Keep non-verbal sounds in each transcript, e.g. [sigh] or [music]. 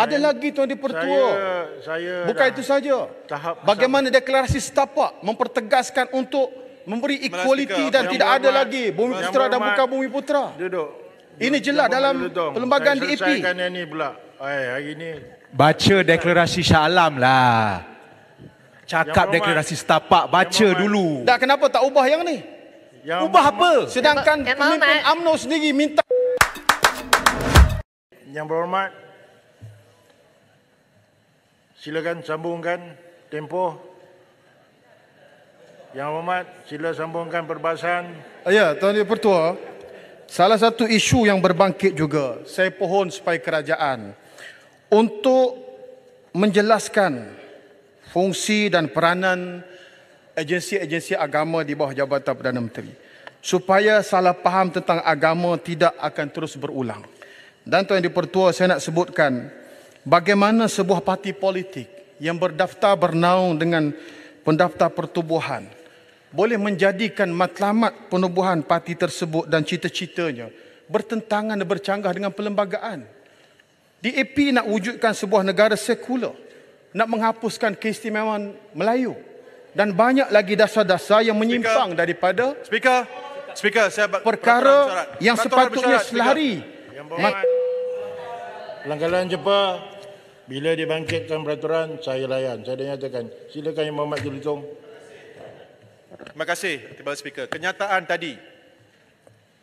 Ada lagi tuan Dipertua, pertua. Bukan itu saja. Bagaimana deklarasi setapak mempertegaskan untuk memberi equality dan tidak ada lagi bumi putera dan buka bumi putera. Ini jelas dalam perlembagaan DAP. ini Baca deklarasi Shah lah. Cakap deklarasi setapak, baca dulu. Tak kenapa tak ubah yang ni? ubah apa? Sedangkan pemimpin UMNO sendiri minta... Yang berhormat silakan sambungkan tempoh. Yang berhormat sila sambungkan perbahasan. Ah, ya, Tuan Dia Pertua. Salah satu isu yang berbangkit juga, saya pohon supaya kerajaan untuk menjelaskan fungsi dan peranan agensi-agensi agama di bawah Jabatan Perdana Menteri supaya salah faham tentang agama tidak akan terus berulang. Dan Tuan di Pertua saya nak sebutkan bagaimana sebuah parti politik yang berdaftar bernaung dengan pendaftar pertubuhan boleh menjadikan matlamat penubuhan parti tersebut dan cita-citanya bertentangan dan bercanggah dengan perlembagaan. DAP nak wujudkan sebuah negara sekuler nak menghapuskan keistimewaan Melayu dan banyak lagi dasar-dasar yang menyimpang speaker, daripada speaker speaker saya perkara yang sepatutnya selari yang Pelanggaran jumpa bila dibangkitkan peraturan saya layan. Saya dah nyatakan. Silakan Yang Muhammad Julitong. Terima kasih Tuan Speaker. Kenyataan tadi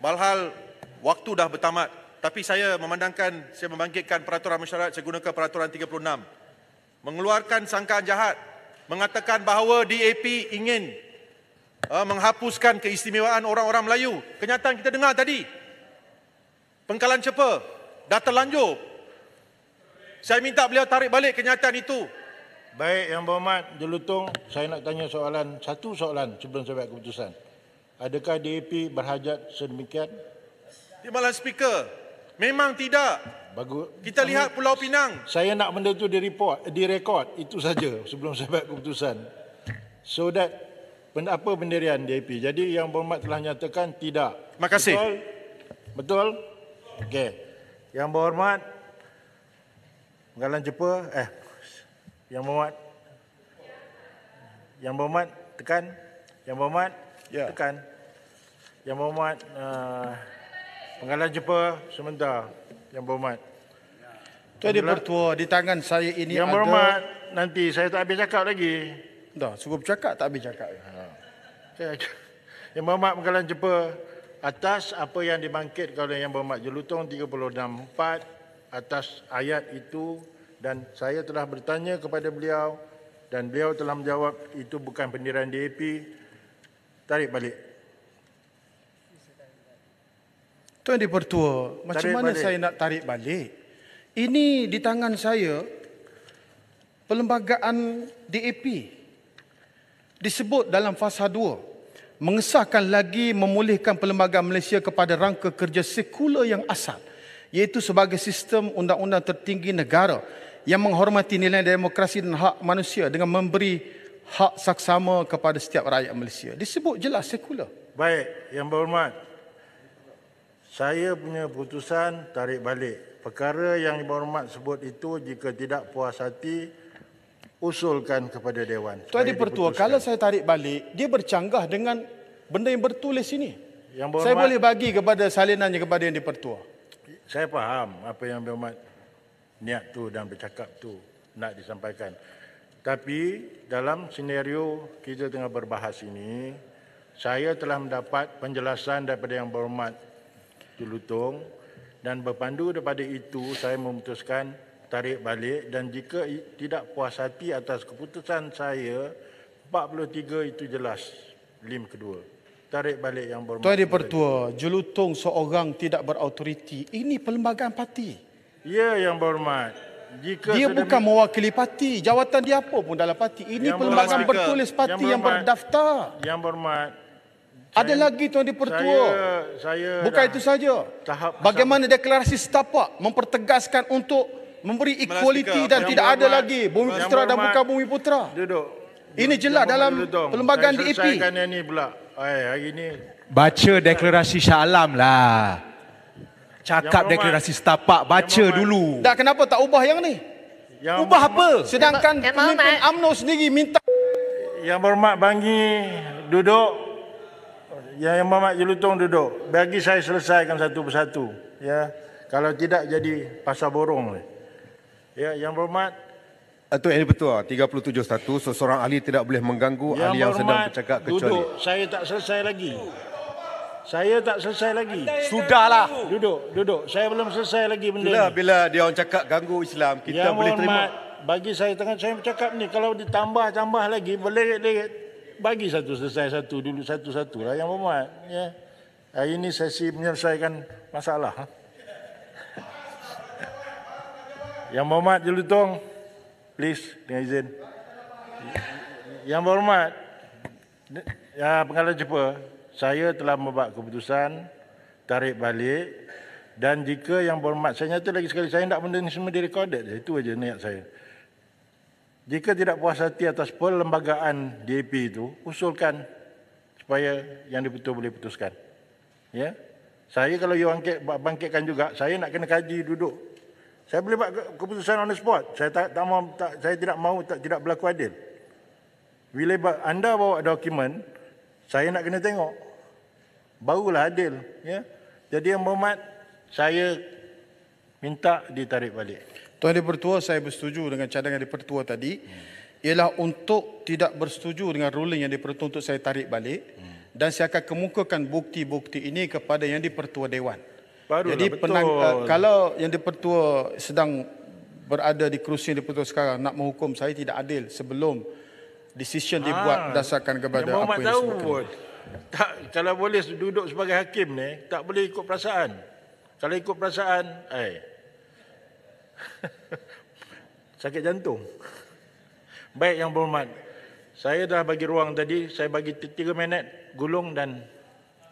malhal waktu dah bertamat tapi saya memandangkan saya membangkitkan peraturan masyarakat saya gunakan peraturan 36 mengeluarkan sangkaan jahat mengatakan bahawa DAP ingin uh, menghapuskan keistimewaan orang-orang Melayu. Kenyataan kita dengar tadi. Pengkalan cepa dah terlanjur saya minta beliau tarik balik kenyataan itu. Baik, Yang Berhormat Jelutong, saya nak tanya soalan, satu soalan sebelum saya buat keputusan. Adakah DAP berhajat sedemikian? Timbalan Speaker, memang tidak. Bagus. Kita Amin. lihat Pulau Pinang. Saya nak benda itu di report, di record Itu saja [laughs] sebelum saya buat keputusan. So that, apa pendirian DAP? Jadi Yang Berhormat telah nyatakan tidak. Terima kasih. Betul? Betul? Okey. Yang Berhormat, Galan jumpa eh yang berhormat yang berhormat tekan yang berhormat ya. tekan yang berhormat uh, eh, penggalan jumpa sebentar yang berhormat tu ada pertua di tangan saya ini yang ada... nanti saya tak habis cakap lagi. Dah, cukup cakap, tak habis cakap. Ha. Yang berhormat, penggalan jumpa atas apa yang dibangkit oleh Yang berhormat Jelutong 364 atas ayat itu dan saya telah bertanya kepada beliau dan beliau telah menjawab itu bukan pendirian DAP. Tarik balik. Tuan di pertua, macam tarik mana balik. saya nak tarik balik? Ini di tangan saya perlembagaan DAP disebut dalam fasa 2 mengesahkan lagi memulihkan perlembagaan Malaysia kepada rangka kerja sekular yang asal iaitu sebagai sistem undang-undang tertinggi negara yang menghormati nilai demokrasi dan hak manusia dengan memberi hak saksama kepada setiap rakyat Malaysia. Disebut jelas sekular. Baik, yang berhormat. Saya punya putusan tarik balik. Perkara yang berhormat sebut itu jika tidak puas hati, usulkan kepada Dewan. Tuan Adi Pertua, kalau saya tarik balik, dia bercanggah dengan benda yang bertulis ini. Yang berhormat, saya boleh bagi kepada salinannya kepada yang Dipertua saya faham apa yang Muhammad niat tu dan bercakap tu nak disampaikan. Tapi dalam senario kita tengah berbahas ini, saya telah mendapat penjelasan daripada yang berhormat Tulutong dan berpandu daripada itu saya memutuskan tarik balik dan jika tidak puas hati atas keputusan saya 43 itu jelas lim kedua tarik balik yang bermakna. Tuan Dipertua, jelutong seorang tidak berautoriti. Ini perlembagaan parti. Ya, yang berhormat. Jika dia bukan mewakili parti. Jawatan dia apa pun dalam parti. Ini perlembagaan bertulis parti yang, yang berdaftar. Yang berhormat. Ada lagi Tuan Dipertua. Saya, saya bukan itu saja. Tahap Bagaimana deklarasi setapak mempertegaskan untuk memberi equality dan yang tidak ada lagi bumi putera dan buka bumi putera. Duduk. Ini jelas dalam perlembagaan DAP. Saya e selesaikan yang ini pula. Hai, eh, hari ni. Baca deklarasi Shah lah. Cakap deklarasi setapak, baca yang dulu. Dah kenapa tak ubah yang ni? Yang ubah apa? Sedangkan yang pemimpin UMNO sendiri minta... Yang berhormat bangi duduk. Yang berhormat jelutong duduk. Bagi saya selesaikan satu persatu. Ya. Kalau tidak jadi pasal borong. ni. Ya, yang berhormat itu ah, ini betul. 37 ah. status. Seseorang ahli tidak boleh mengganggu yang ahli yang sedang bercakap kecuali. Duduk. Saya tak selesai lagi. Saya tak selesai lagi. Sudahlah. Duduk. Duduk. Saya belum selesai lagi benda bila, ini. Bila dia orang cakap ganggu Islam, kita yang boleh terima. Yang bagi saya tengah saya bercakap ni. Kalau ditambah-tambah lagi, boleh lerit Bagi satu selesai satu dulu satu-satu lah yang berhormat. Ya. Hari ini sesi menyelesaikan masalah. Ha. [laughs] Yang berhormat Jelutong. Yang berhormat Jelutong. Please, dengan izin. Yang berhormat, ya, pengadilan jumpa, saya telah membuat keputusan tarik balik dan jika yang berhormat, saya nyata lagi sekali, saya tidak benda ini semua direkodat. Itu aja niat saya. Jika tidak puas hati atas perlembagaan DAP itu, usulkan supaya yang diputus boleh putuskan. Ya? Saya kalau you bangkitkan juga, saya nak kena kaji duduk saya boleh buat keputusan on the spot. Saya tak, tak mau, tak, saya tidak mahu tak tidak berlaku adil. Bila anda bawa dokumen, saya nak kena tengok. Barulah adil. Ya? Jadi yang berhormat, saya minta ditarik balik. Tuan Dipertua, saya bersetuju dengan cadangan Dipertua tadi. Hmm. Ialah untuk tidak bersetuju dengan ruling yang Dipertua untuk saya tarik balik. Hmm. Dan saya akan kemukakan bukti-bukti ini kepada yang Dipertua Dewan. Hmm. Barulah Jadi lah, penang, Uh, kalau yang dipertua sedang berada di kerusi yang dipertua sekarang nak menghukum saya tidak adil sebelum decision ha, dibuat ah, berdasarkan kepada yang apa yang tahu pun, tak, kalau boleh duduk sebagai hakim ni tak boleh ikut perasaan kalau ikut perasaan eh [laughs] sakit jantung baik yang berhormat saya dah bagi ruang tadi saya bagi 3 minit gulung dan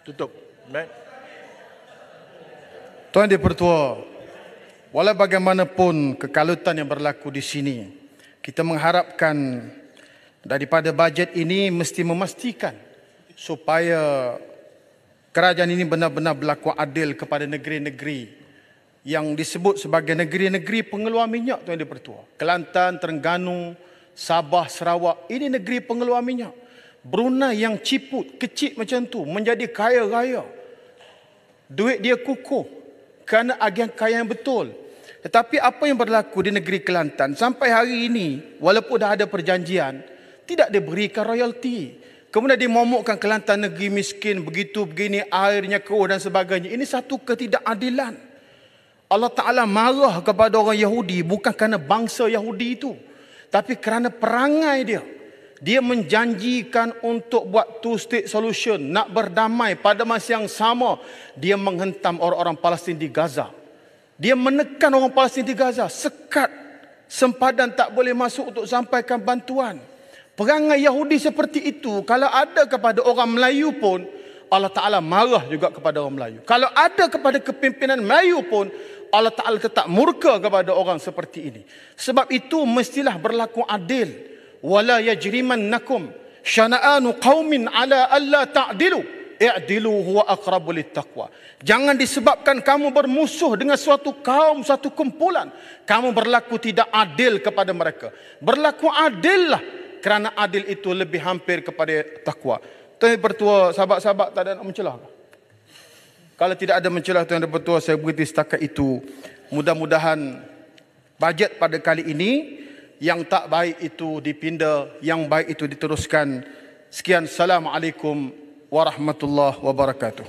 tutup baik right? Tuan di Pertua, walau bagaimanapun kekalutan yang berlaku di sini, kita mengharapkan daripada bajet ini mesti memastikan supaya kerajaan ini benar-benar berlaku adil kepada negeri-negeri yang disebut sebagai negeri-negeri pengeluar minyak Tuan di Pertua. Kelantan, Terengganu, Sabah, Sarawak, ini negeri pengeluar minyak. Brunei yang ciput, kecil macam tu menjadi kaya raya. Duit dia kukuh, kerana agian kaya yang betul. Tetapi apa yang berlaku di negeri Kelantan sampai hari ini walaupun dah ada perjanjian tidak diberikan royalti. Kemudian dimomokkan Kelantan negeri miskin begitu begini airnya keruh dan sebagainya. Ini satu ketidakadilan. Allah Ta'ala marah kepada orang Yahudi bukan kerana bangsa Yahudi itu. Tapi kerana perangai dia dia menjanjikan untuk buat two state solution nak berdamai pada masa yang sama dia menghentam orang-orang Palestin di Gaza dia menekan orang Palestin di Gaza sekat sempadan tak boleh masuk untuk sampaikan bantuan perangai Yahudi seperti itu kalau ada kepada orang Melayu pun Allah Ta'ala marah juga kepada orang Melayu. Kalau ada kepada kepimpinan Melayu pun, Allah Ta'ala tetap murka kepada orang seperti ini. Sebab itu mestilah berlaku adil wala yajrimannakum syana'anu qaumin ala alla ta'dilu i'dilu huwa aqrabu littaqwa jangan disebabkan kamu bermusuh dengan suatu kaum satu kumpulan kamu berlaku tidak adil kepada mereka berlaku adillah kerana adil itu lebih hampir kepada takwa tuan bertua sahabat-sahabat tak ada nak mencelah kalau tidak ada mencelah tuan bertua saya berhenti setakat itu mudah-mudahan bajet pada kali ini yang tak baik itu dipinda, yang baik itu diteruskan. Sekian, Assalamualaikum warahmatullahi wabarakatuh.